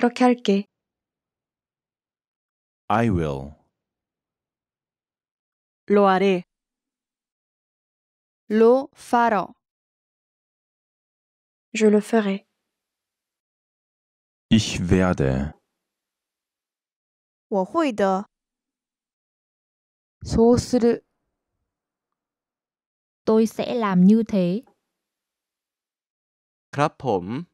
그렇게 할게. I will. Lo haré. Lo farò. Je le ferai. Ich werde. 我会的。そうする。Tôi sẽ làm như thế. ครับผม